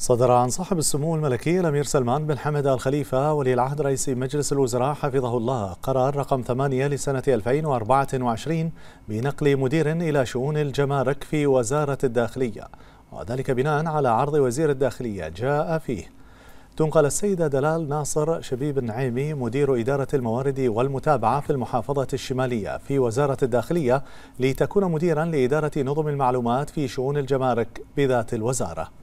صدر عن صاحب السمو الملكي الأمير سلمان بن حمد آل خليفة ولي العهد رئيس مجلس الوزراء حفظه الله قرار رقم 8 لسنة 2024 بنقل مدير إلى شؤون الجمارك في وزارة الداخلية وذلك بناء على عرض وزير الداخلية جاء فيه تنقل السيدة دلال ناصر شبيب النعيمي مدير إدارة الموارد والمتابعة في المحافظة الشمالية في وزارة الداخلية لتكون مديرا لإدارة نظم المعلومات في شؤون الجمارك بذات الوزارة